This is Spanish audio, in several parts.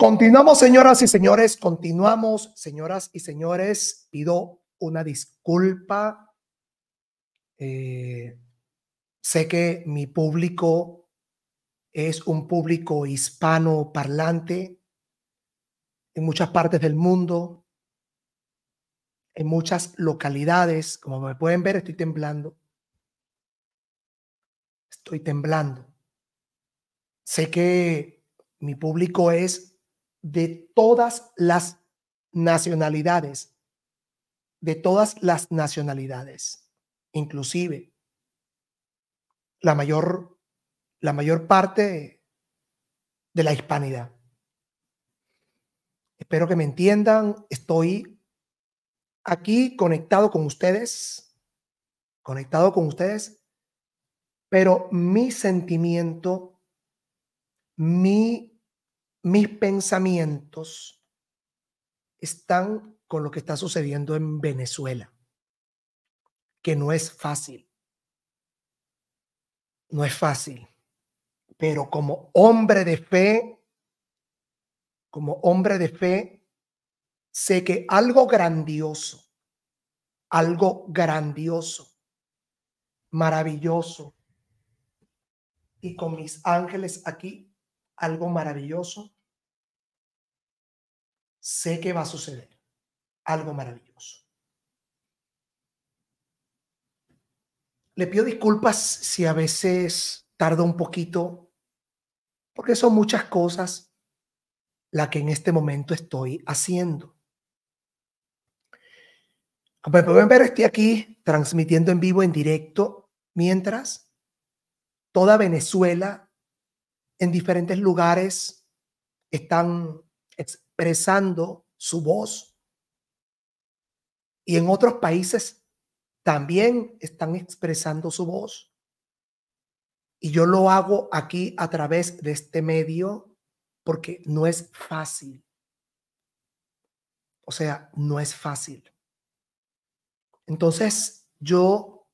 Continuamos, señoras y señores, continuamos, señoras y señores. Pido una disculpa. Eh, sé que mi público es un público hispano parlante en muchas partes del mundo, en muchas localidades. Como me pueden ver, estoy temblando. Estoy temblando. Sé que mi público es de todas las nacionalidades, de todas las nacionalidades, inclusive la mayor, la mayor parte de la hispanidad. Espero que me entiendan, estoy aquí conectado con ustedes, conectado con ustedes, pero mi sentimiento, mi mis pensamientos están con lo que está sucediendo en Venezuela, que no es fácil. No es fácil. Pero como hombre de fe, como hombre de fe, sé que algo grandioso, algo grandioso, maravilloso, y con mis ángeles aquí, algo maravilloso sé que va a suceder algo maravilloso. Le pido disculpas si a veces tardo un poquito, porque son muchas cosas las que en este momento estoy haciendo. Como pueden ver, estoy aquí transmitiendo en vivo, en directo, mientras toda Venezuela, en diferentes lugares, están expresando su voz. Y en otros países también están expresando su voz. Y yo lo hago aquí a través de este medio porque no es fácil. O sea, no es fácil. Entonces, yo,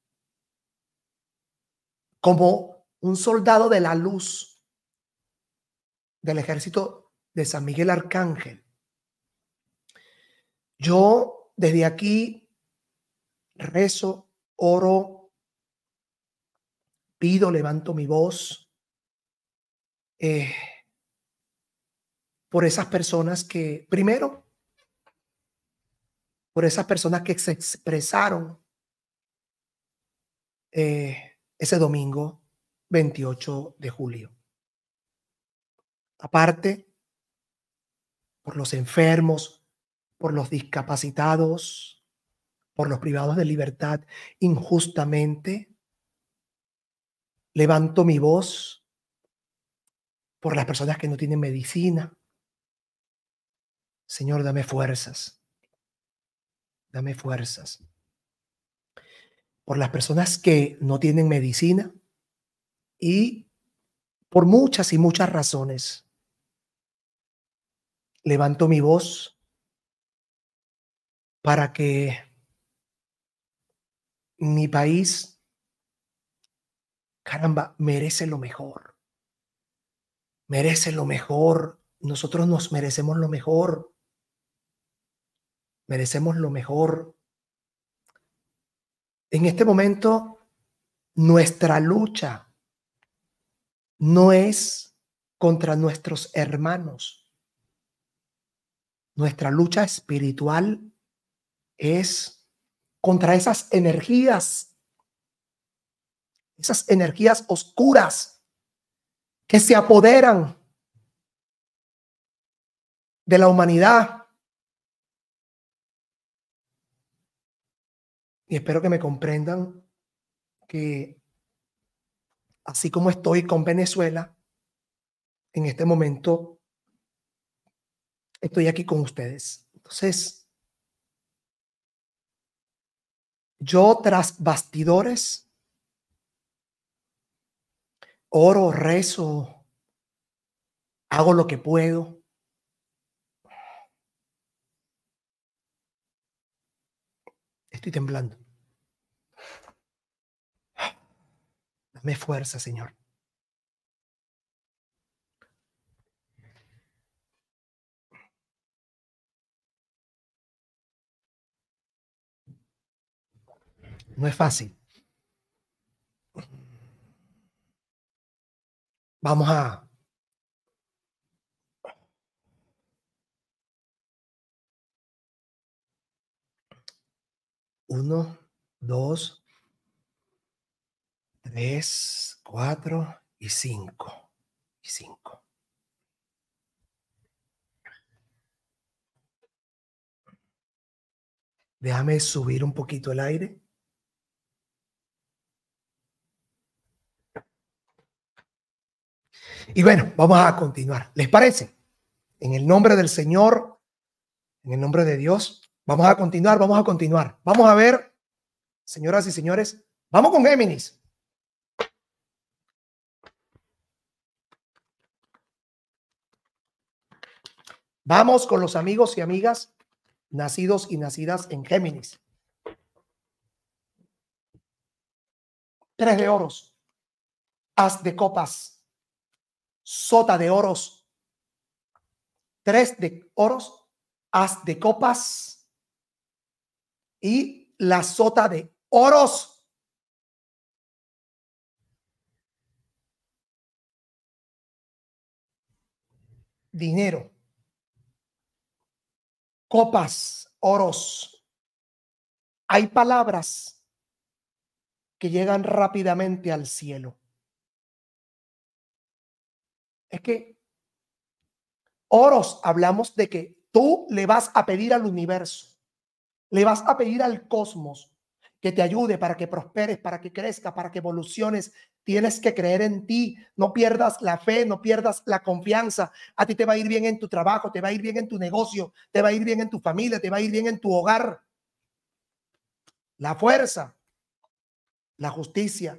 como un soldado de la luz del ejército de San Miguel Arcángel, yo desde aquí rezo, oro, pido, levanto mi voz eh, por esas personas que, primero, por esas personas que se expresaron eh, ese domingo 28 de julio. Aparte, por los enfermos, por los discapacitados, por los privados de libertad injustamente. Levanto mi voz por las personas que no tienen medicina. Señor, dame fuerzas. Dame fuerzas. Por las personas que no tienen medicina y por muchas y muchas razones. Levanto mi voz para que mi país, caramba, merece lo mejor. Merece lo mejor. Nosotros nos merecemos lo mejor. Merecemos lo mejor. En este momento, nuestra lucha no es contra nuestros hermanos. Nuestra lucha espiritual es contra esas energías, esas energías oscuras que se apoderan de la humanidad. Y espero que me comprendan que así como estoy con Venezuela, en este momento estoy aquí con ustedes. Entonces, Yo tras bastidores oro, rezo, hago lo que puedo. Estoy temblando. Dame fuerza, Señor. No es fácil. Vamos a... Uno, dos, tres, cuatro y cinco. Y cinco. Déjame subir un poquito el aire. Y bueno, vamos a continuar. ¿Les parece? En el nombre del Señor, en el nombre de Dios, vamos a continuar, vamos a continuar. Vamos a ver, señoras y señores, vamos con Géminis. Vamos con los amigos y amigas nacidos y nacidas en Géminis. Tres de oros, haz de copas sota de oros, tres de oros, haz de copas y la sota de oros. Dinero, copas, oros. Hay palabras que llegan rápidamente al cielo es que oros hablamos de que tú le vas a pedir al universo, le vas a pedir al cosmos que te ayude para que prosperes, para que crezca, para que evoluciones. Tienes que creer en ti, no pierdas la fe, no pierdas la confianza. A ti te va a ir bien en tu trabajo, te va a ir bien en tu negocio, te va a ir bien en tu familia, te va a ir bien en tu hogar. La fuerza, la justicia,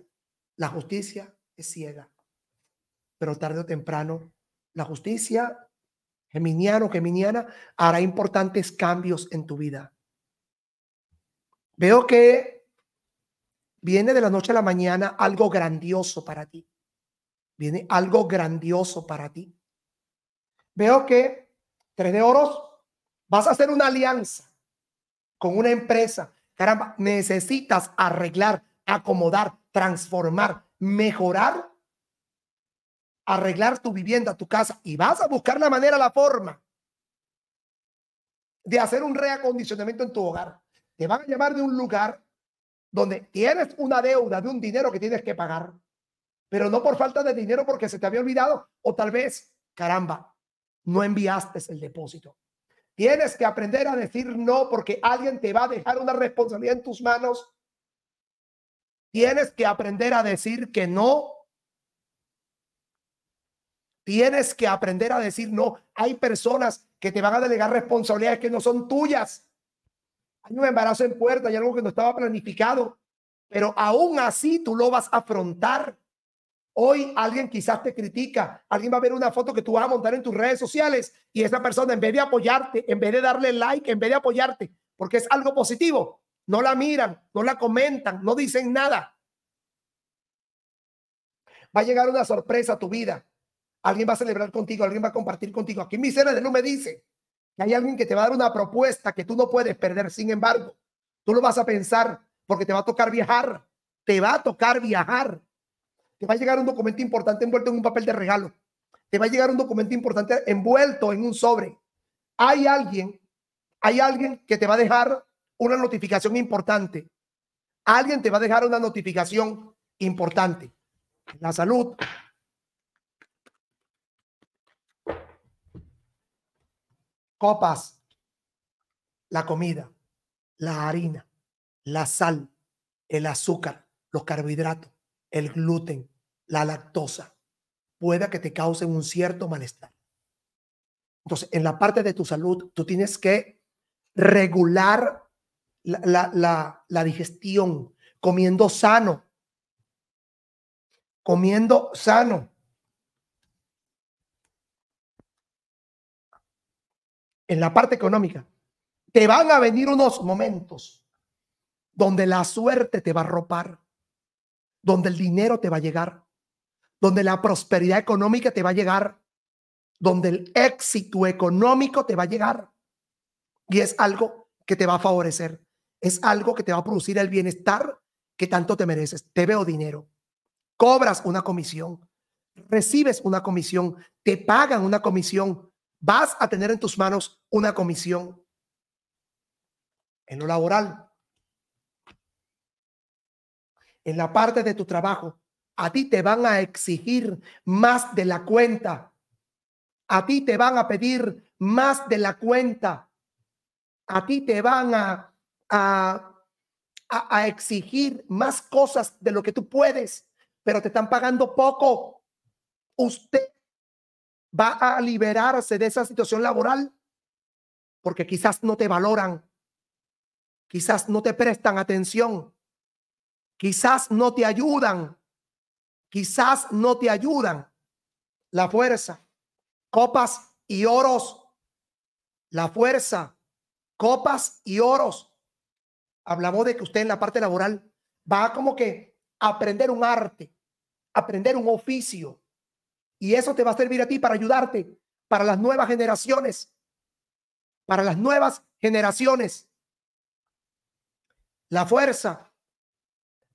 la justicia es ciega pero tarde o temprano la justicia, geminiano, geminiana, hará importantes cambios en tu vida. Veo que viene de la noche a la mañana algo grandioso para ti. Viene algo grandioso para ti. Veo que tres de oros, vas a hacer una alianza con una empresa. que necesitas arreglar, acomodar, transformar, mejorar arreglar tu vivienda, tu casa, y vas a buscar la manera, la forma de hacer un reacondicionamiento en tu hogar. Te van a llamar de un lugar donde tienes una deuda de un dinero que tienes que pagar, pero no por falta de dinero porque se te había olvidado o tal vez, caramba, no enviaste el depósito. Tienes que aprender a decir no porque alguien te va a dejar una responsabilidad en tus manos. Tienes que aprender a decir que no Tienes que aprender a decir no. Hay personas que te van a delegar responsabilidades que no son tuyas. Hay un embarazo en puerta, y algo que no estaba planificado, pero aún así tú lo vas a afrontar. Hoy alguien quizás te critica, alguien va a ver una foto que tú vas a montar en tus redes sociales y esa persona en vez de apoyarte, en vez de darle like, en vez de apoyarte, porque es algo positivo, no la miran, no la comentan, no dicen nada. Va a llegar una sorpresa a tu vida alguien va a celebrar contigo, alguien va a compartir contigo. Aquí mis seres de me dice que hay alguien que te va a dar una propuesta que tú no puedes perder. Sin embargo, tú lo vas a pensar porque te va a tocar viajar. Te va a tocar viajar. Te va a llegar un documento importante envuelto en un papel de regalo. Te va a llegar un documento importante envuelto en un sobre. Hay alguien, hay alguien que te va a dejar una notificación importante. Alguien te va a dejar una notificación importante. La salud, copas, la comida, la harina, la sal, el azúcar, los carbohidratos, el gluten, la lactosa, pueda que te causen un cierto malestar. Entonces, en la parte de tu salud, tú tienes que regular la, la digestión, comiendo sano, comiendo sano. en la parte económica, te van a venir unos momentos donde la suerte te va a ropar, donde el dinero te va a llegar, donde la prosperidad económica te va a llegar, donde el éxito económico te va a llegar. Y es algo que te va a favorecer, es algo que te va a producir el bienestar que tanto te mereces. Te veo dinero, cobras una comisión, recibes una comisión, te pagan una comisión, vas a tener en tus manos una comisión en lo laboral, en la parte de tu trabajo. A ti te van a exigir más de la cuenta. A ti te van a pedir más de la cuenta. A ti te van a, a, exigir más cosas de lo que tú puedes, pero te están pagando poco. Usted va a liberarse de esa situación laboral porque quizás no te valoran, quizás no te prestan atención, quizás no te ayudan, quizás no te ayudan. La fuerza, copas y oros, la fuerza, copas y oros. Hablamos de que usted en la parte laboral va como que aprender un arte, aprender un oficio, y eso te va a servir a ti para ayudarte, para las nuevas generaciones, para las nuevas generaciones. La fuerza.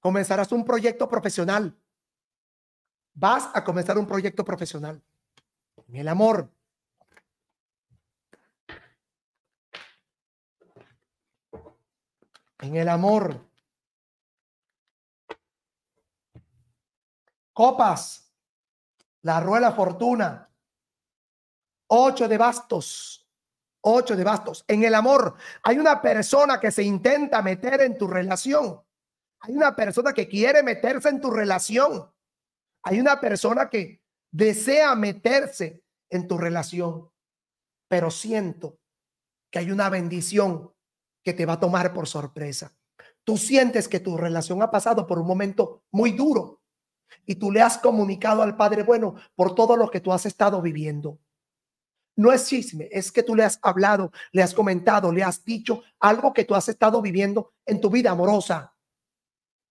Comenzarás un proyecto profesional. Vas a comenzar un proyecto profesional. en El amor. en el amor. Copas. La rueda fortuna. Ocho de bastos. Ocho de bastos. En el amor hay una persona que se intenta meter en tu relación. Hay una persona que quiere meterse en tu relación. Hay una persona que desea meterse en tu relación. Pero siento que hay una bendición que te va a tomar por sorpresa. Tú sientes que tu relación ha pasado por un momento muy duro y tú le has comunicado al Padre bueno por todo lo que tú has estado viviendo. No es chisme, es que tú le has hablado, le has comentado, le has dicho algo que tú has estado viviendo en tu vida amorosa.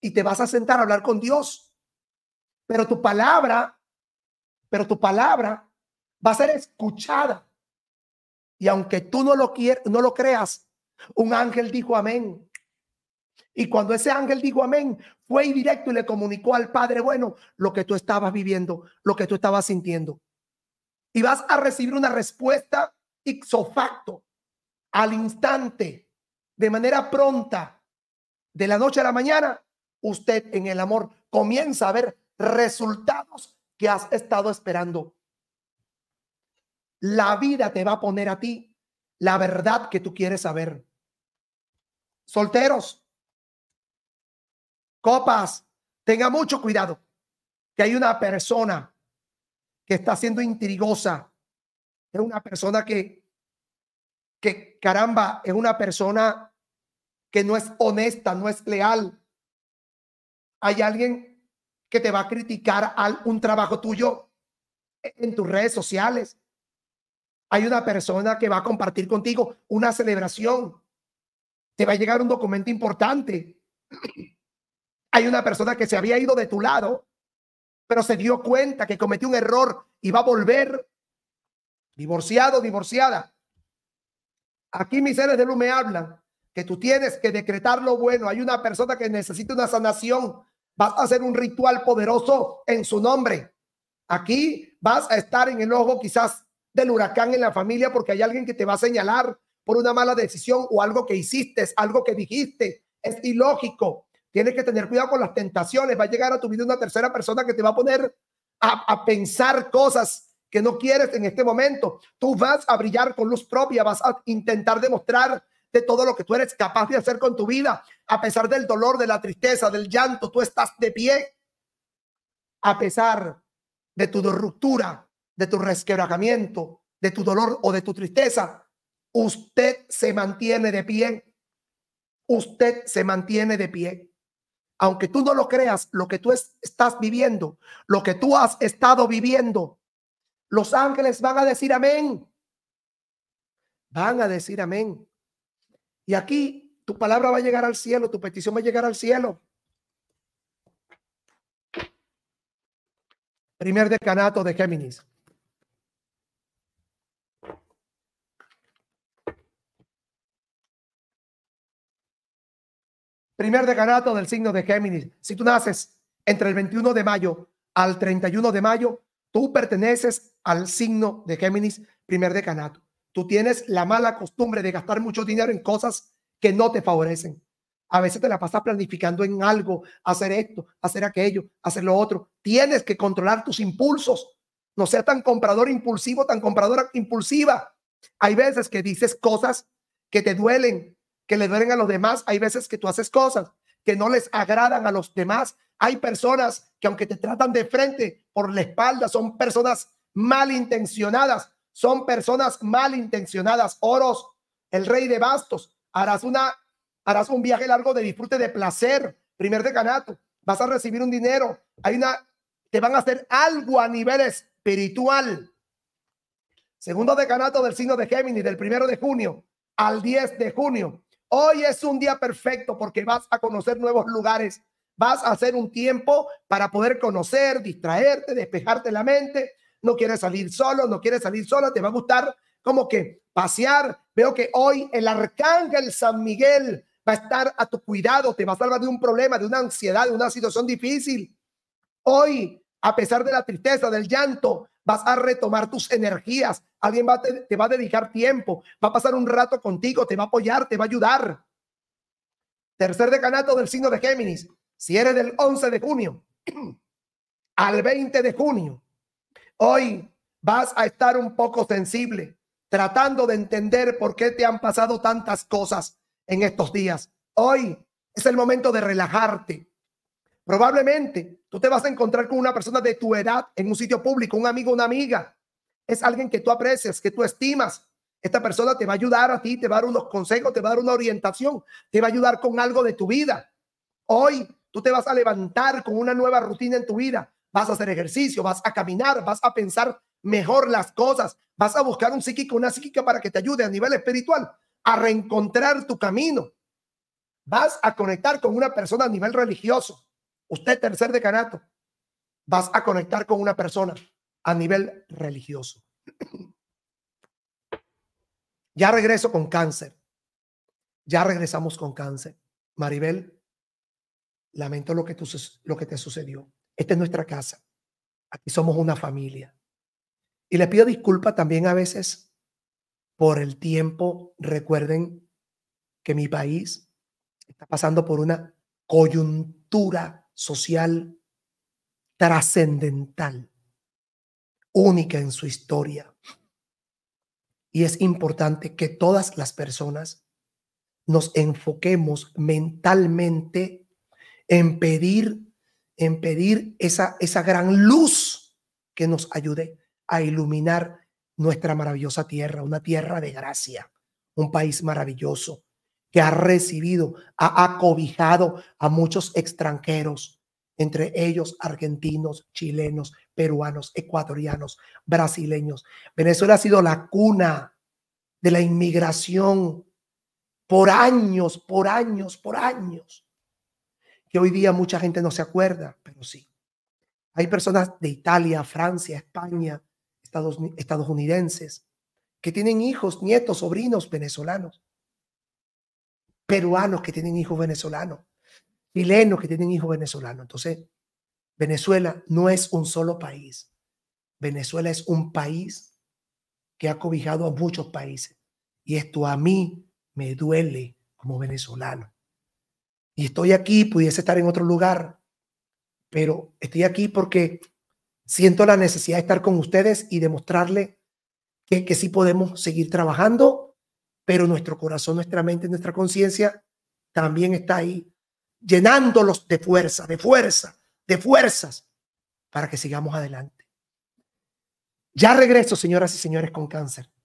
Y te vas a sentar a hablar con Dios. Pero tu palabra, pero tu palabra va a ser escuchada. Y aunque tú no lo no lo creas, un ángel dijo amén. Y cuando ese ángel dijo amén, fue directo y le comunicó al Padre, bueno, lo que tú estabas viviendo, lo que tú estabas sintiendo. Y vas a recibir una respuesta Ixofacto facto, al instante, de manera pronta, de la noche a la mañana, usted en el amor comienza a ver resultados que has estado esperando. La vida te va a poner a ti la verdad que tú quieres saber. Solteros, Copas, tenga mucho cuidado, que hay una persona que está siendo intrigosa, es una persona que, que caramba, es una persona que no es honesta, no es leal. Hay alguien que te va a criticar al, un trabajo tuyo en tus redes sociales. Hay una persona que va a compartir contigo una celebración. Te va a llegar un documento importante. Hay una persona que se había ido de tu lado, pero se dio cuenta que cometió un error y va a volver divorciado, divorciada. Aquí mis seres de luz me hablan que tú tienes que decretar lo bueno. Hay una persona que necesita una sanación. Vas a hacer un ritual poderoso en su nombre. Aquí vas a estar en el ojo quizás del huracán en la familia porque hay alguien que te va a señalar por una mala decisión o algo que hiciste, algo que dijiste. Es ilógico. Tienes que tener cuidado con las tentaciones. Va a llegar a tu vida una tercera persona que te va a poner a, pensar cosas que no quieres en este momento. Tú vas a brillar con luz propia, vas a intentar demostrar de todo lo que tú eres capaz de hacer con tu vida. A pesar del dolor, de la tristeza, del llanto, tú estás de pie. A pesar de tu ruptura, de tu resquebrajamiento, de tu dolor o de tu tristeza, usted se mantiene de pie. Usted se mantiene de pie aunque tú no lo creas, lo que tú estás viviendo, lo que tú has estado viviendo, los ángeles van a decir amén. Van a decir amén. Y aquí tu palabra va a llegar al cielo, tu petición va a llegar al cielo. Primer decanato de Géminis. primer decanato del signo de Géminis. Si tú naces entre el 21 de mayo al 31 de mayo, tú perteneces al signo de Géminis, primer decanato. Tú tienes la mala costumbre de gastar mucho dinero en cosas que no te favorecen. A veces te la pasas planificando en algo, hacer esto, hacer aquello, hacer lo otro. Tienes que controlar tus impulsos. No sea tan comprador impulsivo, tan compradora impulsiva. Hay veces que dices cosas que te duelen, que le duelen a los demás. Hay veces que tú haces cosas que no les agradan a los demás. Hay personas que aunque te tratan de frente por la espalda, son personas malintencionadas. Son personas malintencionadas. Oros, el rey de bastos, harás, una, harás un viaje largo de disfrute, de placer, primer decanato. Vas a recibir un dinero. Hay una, te van a hacer algo a nivel espiritual. Segundo decanato del signo de Géminis, del primero de junio al 10 de junio. Hoy es un día perfecto porque vas a conocer nuevos lugares, vas a hacer un tiempo para poder conocer, distraerte, despejarte la mente. No quieres salir solo, no quieres salir solo, te va a gustar como que pasear. Veo que hoy el arcángel San Miguel va a estar a tu cuidado, te va a salvar de un problema, de una ansiedad, de una situación difícil. Hoy, a pesar de la tristeza, del llanto, vas a retomar tus energías, alguien va te, te va a dedicar tiempo, va a pasar un rato contigo, te va a apoyar, te va a ayudar. Tercer decanato del signo de Géminis, si eres del 11 de junio al 20 de junio, hoy vas a estar un poco sensible, tratando de entender por qué te han pasado tantas cosas en estos días. Hoy es el momento de relajarte, Probablemente tú te vas a encontrar con una persona de tu edad en un sitio público, un amigo, una amiga. Es alguien que tú aprecias, que tú estimas. Esta persona te va a ayudar a ti, te va a dar unos consejos, te va a dar una orientación, te va a ayudar con algo de tu vida. Hoy tú te vas a levantar con una nueva rutina en tu vida. Vas a hacer ejercicio, vas a caminar, vas a pensar mejor las cosas, vas a buscar un psíquico, una psíquica para que te ayude a nivel espiritual a reencontrar tu camino. Vas a conectar con una persona a nivel religioso usted tercer decanato, vas a conectar con una persona a nivel religioso. Ya regreso con cáncer. Ya regresamos con cáncer. Maribel, lamento lo que, tú, lo que te sucedió. Esta es nuestra casa. Aquí somos una familia. Y le pido disculpa también a veces por el tiempo. Recuerden que mi país está pasando por una coyuntura social trascendental, única en su historia. Y es importante que todas las personas nos enfoquemos mentalmente en pedir, en pedir esa, esa gran luz que nos ayude a iluminar nuestra maravillosa tierra, una tierra de gracia, un país maravilloso, que ha recibido, ha acobijado a muchos extranjeros, entre ellos argentinos, chilenos, peruanos, ecuatorianos, brasileños. Venezuela ha sido la cuna de la inmigración por años, por años, por años, que hoy día mucha gente no se acuerda, pero sí. Hay personas de Italia, Francia, España, Estados, estadounidenses, que tienen hijos, nietos, sobrinos venezolanos peruanos que tienen hijos venezolanos, chilenos que tienen hijos venezolanos. Entonces, Venezuela no es un solo país. Venezuela es un país que ha cobijado a muchos países. Y esto a mí me duele como venezolano. Y estoy aquí, pudiese estar en otro lugar, pero estoy aquí porque siento la necesidad de estar con ustedes y demostrarle que, que sí podemos seguir trabajando pero nuestro corazón, nuestra mente, nuestra conciencia también está ahí, llenándolos de fuerza, de fuerza, de fuerzas, para que sigamos adelante. Ya regreso, señoras y señores, con cáncer.